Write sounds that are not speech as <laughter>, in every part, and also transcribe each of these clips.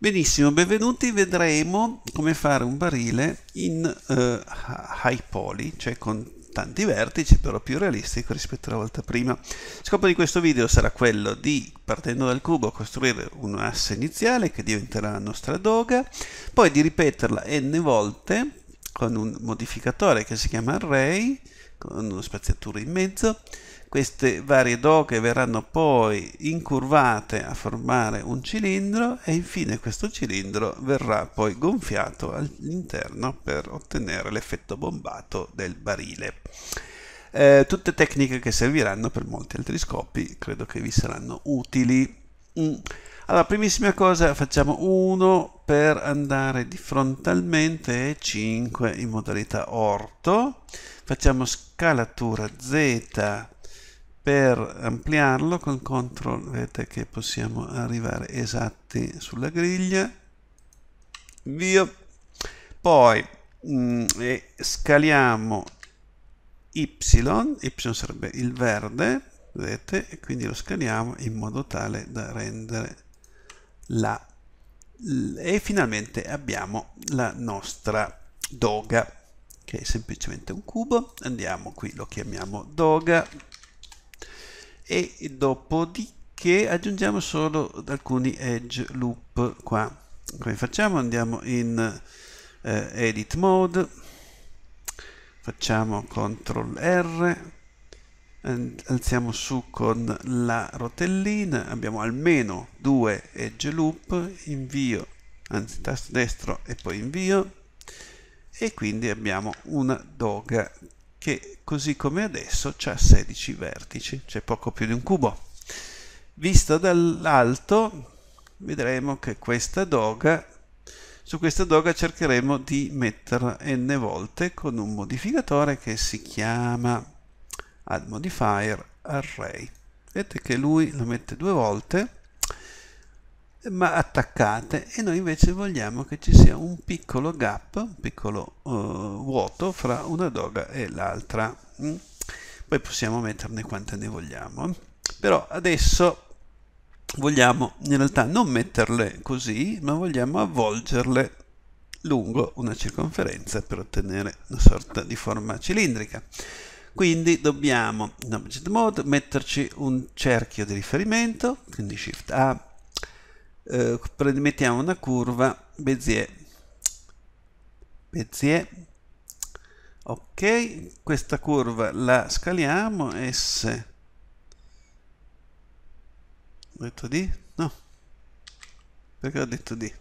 Benissimo, benvenuti, vedremo come fare un barile in eh, high poly, cioè con tanti vertici, però più realistico rispetto alla volta prima. Il scopo di questo video sarà quello di, partendo dal cubo, costruire un'asse iniziale che diventerà la nostra doga, poi di ripeterla n volte con un modificatore che si chiama array, con una spaziatura in mezzo. Queste varie doche verranno poi incurvate a formare un cilindro e infine questo cilindro verrà poi gonfiato all'interno per ottenere l'effetto bombato del barile. Eh, tutte tecniche che serviranno per molti altri scopi, credo che vi saranno utili. Mm. Allora, primissima cosa, facciamo 1 per andare di frontalmente e 5 in modalità orto. Facciamo scalatura Z per ampliarlo con CTRL, vedete che possiamo arrivare esatti sulla griglia. Via. Poi mh, mm, scaliamo Y, Y sarebbe il verde, vedete, e quindi lo scaliamo in modo tale da rendere la, e finalmente abbiamo la nostra doga che è semplicemente un cubo andiamo qui lo chiamiamo doga e dopodiché aggiungiamo solo alcuni edge loop qua come facciamo andiamo in eh, edit mode facciamo ctrl r alziamo su con la rotellina abbiamo almeno due edge loop invio anzi tasto destro e poi invio e quindi abbiamo una doga che così come adesso ha 16 vertici cioè poco più di un cubo Visto dall'alto vedremo che questa doga su questa doga cercheremo di metterla n volte con un modificatore che si chiama add modifier array vedete che lui lo mette due volte ma attaccate e noi invece vogliamo che ci sia un piccolo gap un piccolo uh, vuoto fra una doga e l'altra mm? poi possiamo metterne quante ne vogliamo eh. però adesso vogliamo in realtà non metterle così ma vogliamo avvolgerle lungo una circonferenza per ottenere una sorta di forma cilindrica quindi dobbiamo in object certo mode metterci un cerchio di riferimento, quindi shift A, eh, mettiamo una curva Bezier, Bezier, ok, questa curva la scaliamo, S, ho detto D? No, perché ho detto D?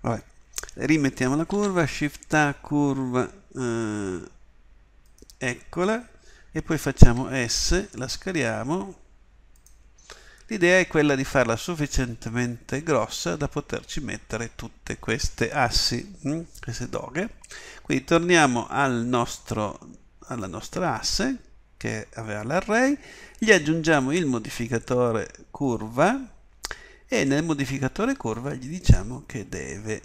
<laughs> Vabbè. rimettiamo la curva, shift A, curva, eh, eccola, e poi facciamo S, la scariamo L'idea è quella di farla sufficientemente grossa da poterci mettere tutte queste assi, mm, queste doghe. Quindi torniamo al nostro, alla nostra asse che aveva l'array, gli aggiungiamo il modificatore curva e nel modificatore curva gli diciamo che deve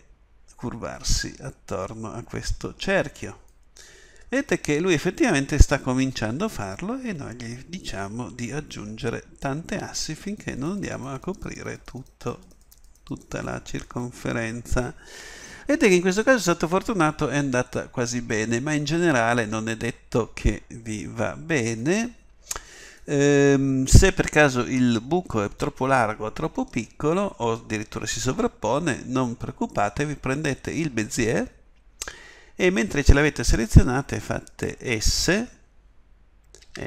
curvarsi attorno a questo cerchio. Vedete che lui effettivamente sta cominciando a farlo e noi gli diciamo di aggiungere tante assi finché non andiamo a coprire tutto, tutta la circonferenza. Vedete che in questo caso è stato fortunato, è andata quasi bene, ma in generale non è detto che vi va bene. Ehm, se per caso il buco è troppo largo o troppo piccolo, o addirittura si sovrappone, non preoccupatevi, prendete il Bezier, e mentre ce l'avete selezionate fate S,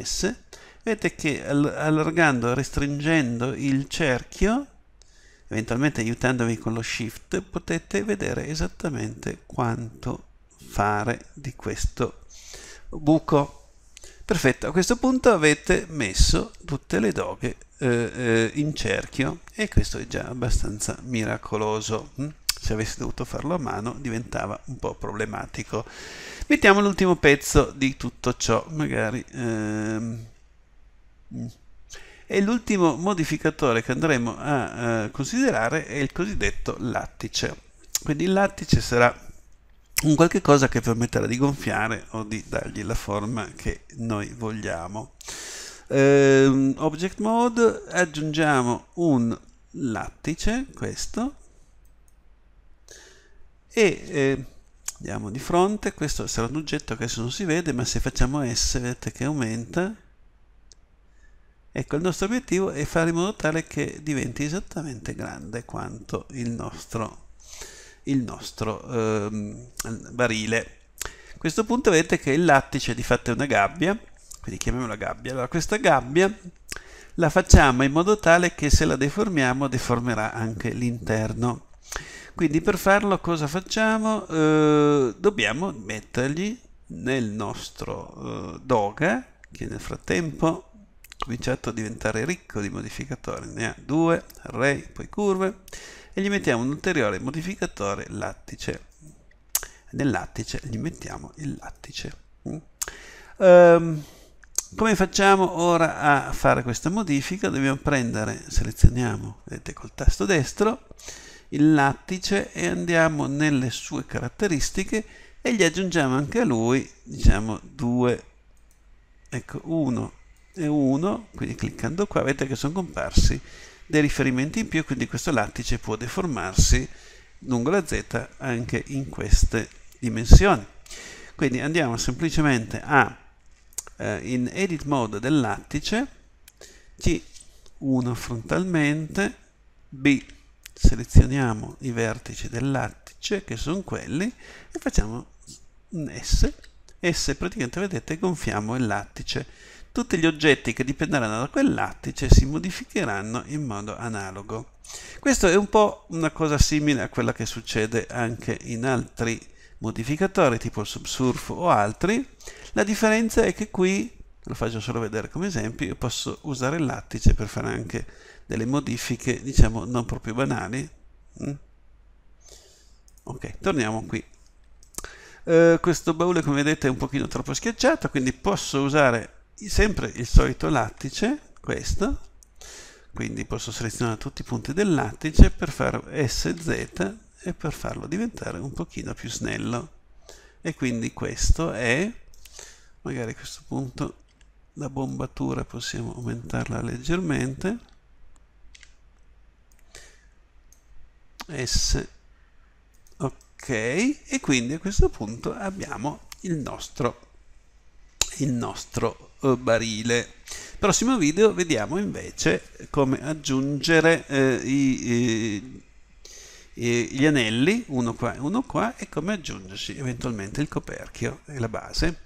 S, vedete che allargando, restringendo il cerchio, eventualmente aiutandovi con lo shift, potete vedere esattamente quanto fare di questo buco. Perfetto, a questo punto avete messo tutte le doghe eh, eh, in cerchio e questo è già abbastanza miracoloso. Hm? se avessi dovuto farlo a mano diventava un po' problematico. Mettiamo l'ultimo pezzo di tutto ciò, magari... Ehm, e mm. l'ultimo modificatore che andremo a eh, considerare è il cosiddetto lattice. Quindi il lattice sarà un qualche cosa che permetterà di gonfiare o di dargli la forma che noi vogliamo. Eh, object mode aggiungiamo un lattice, questo, e eh, andiamo di fronte, questo sarà un oggetto che adesso non si vede, ma se facciamo S vedete che aumenta. Ecco, il nostro obiettivo è fare in modo tale che diventi esattamente grande quanto il nostro, il nostro ehm, barile. A questo punto vedete che il lattice di fatto è una gabbia, quindi chiamiamola gabbia. Allora, questa gabbia la facciamo in modo tale che se la deformiamo deformerà anche l'interno quindi per farlo cosa facciamo? Eh, dobbiamo mettergli nel nostro eh, doga, che nel frattempo ha cominciato a diventare ricco di modificatori, ne ha due, array, poi curve, e gli mettiamo un ulteriore modificatore lattice. Nel lattice gli mettiamo il lattice. Mm. Um, come facciamo ora a fare questa modifica? Dobbiamo prendere, selezioniamo, vedete col tasto destro, il lattice e andiamo nelle sue caratteristiche e gli aggiungiamo anche a lui diciamo due, ecco uno e uno, quindi cliccando qua vedete che sono comparsi dei riferimenti in più quindi questo lattice può deformarsi lungo la z anche in queste dimensioni quindi andiamo semplicemente a eh, in edit mode del lattice C1 frontalmente B selezioniamo i vertici del lattice che sono quelli e facciamo un S S praticamente vedete gonfiamo il lattice tutti gli oggetti che dipenderanno da quel lattice si modificheranno in modo analogo questo è un po' una cosa simile a quella che succede anche in altri modificatori tipo il subsurf o altri la differenza è che qui lo faccio solo vedere come esempio, io posso usare il lattice per fare anche delle modifiche, diciamo, non proprio banali. Mm? Ok, torniamo qui. Eh, questo baule, come vedete, è un pochino troppo schiacciato, quindi posso usare sempre il solito lattice, questo, quindi posso selezionare tutti i punti del lattice per fare SZ e per farlo diventare un pochino più snello. E quindi questo è, magari questo punto la bombatura possiamo aumentarla leggermente S ok e quindi a questo punto abbiamo il nostro il nostro eh, barile prossimo video vediamo invece come aggiungere eh, i, i, gli anelli uno qua e uno qua e come aggiungerci eventualmente il coperchio e la base